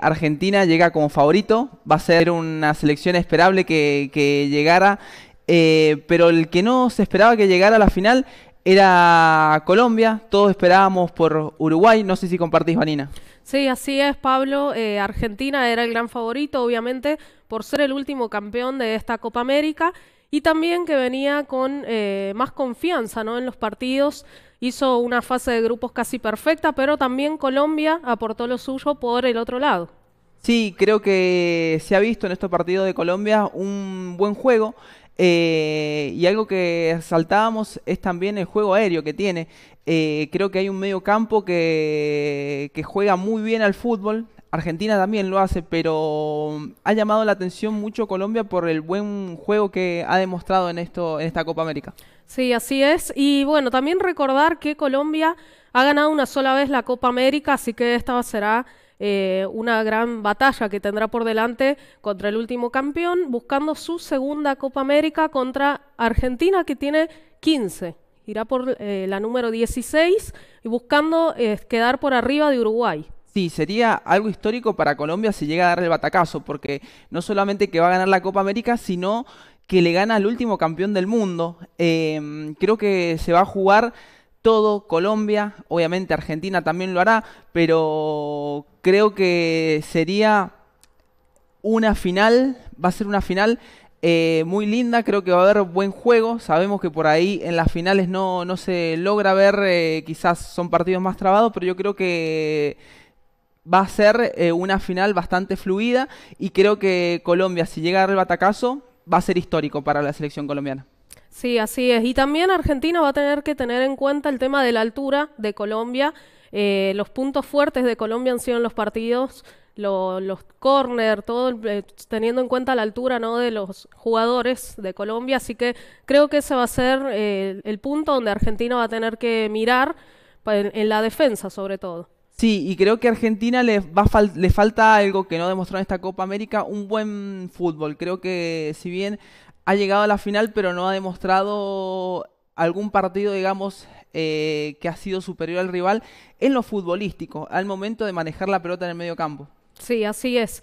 Argentina llega como favorito, va a ser una selección esperable que, llegara, eh, pero el que no se esperaba que llegara a la final era Colombia, todos esperábamos por Uruguay, no sé si compartís, Vanina. Sí, así es, Pablo. Eh, Argentina era el gran favorito, obviamente, por ser el último campeón de esta Copa América y también que venía con eh, más confianza ¿no? en los partidos. Hizo una fase de grupos casi perfecta, pero también Colombia aportó lo suyo por el otro lado. Sí, creo que se ha visto en estos partidos de Colombia un buen juego. Eh, y algo que saltábamos es también el juego aéreo que tiene. Eh, creo que hay un medio campo que, que juega muy bien al fútbol, Argentina también lo hace, pero mm, ha llamado la atención mucho Colombia por el buen juego que ha demostrado en esto en esta Copa América. Sí, así es. Y bueno, también recordar que Colombia ha ganado una sola vez la Copa América, así que esta será eh, una gran batalla que tendrá por delante contra el último campeón, buscando su segunda Copa América contra Argentina, que tiene 15. Irá por eh, la número 16 y buscando eh, quedar por arriba de Uruguay. Sí, sería algo histórico para Colombia si llega a darle el batacazo, porque no solamente que va a ganar la Copa América, sino que le gana al último campeón del mundo. Em, creo que se va a jugar todo Colombia, obviamente Argentina también lo hará, pero creo que sería una final, va a ser una final eh, muy linda, creo que va a haber buen juego, sabemos que por ahí en las finales no, se logra ver, eh, quizás son partidos más trabados, pero yo creo que va a ser eh, una final bastante fluida y creo que Colombia, si llega a dar el batacazo, va a ser histórico para la selección colombiana. Sí, así es. Y también Argentina va a tener que tener en cuenta el tema de la altura de Colombia. Eh, los puntos fuertes de Colombia han sido en los partidos, los córner, todo, eh, teniendo en cuenta la altura ¿no? de los jugadores de Colombia. Así que creo que ese va a ser eh, el punto donde Argentina va a tener que mirar en, la defensa, sobre todo. Sí, y creo que Argentina le, va le falta algo que no demostró en esta Copa América, un buen fútbol. Creo que si bien ha llegado a la final, pero no ha demostrado algún partido, digamos, eh, que ha sido superior al rival en lo futbolístico, al momento de manejar la pelota en el medio campo. Sí, así es.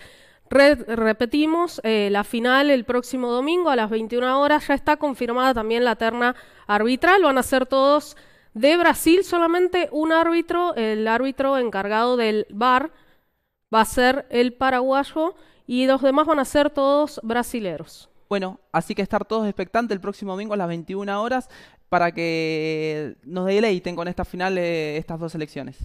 repetimos, eh, la final el próximo domingo a las 21 horas ya está confirmada también la terna arbitral, van a ser todos de Brasil, solamente un árbitro, el árbitro encargado del VAR va a ser el paraguayo y los demás van a ser todos brasileros. Bueno, así que estar todos expectantes el próximo domingo a las 21 horas para que nos deleiten con esta final eh, estas dos elecciones.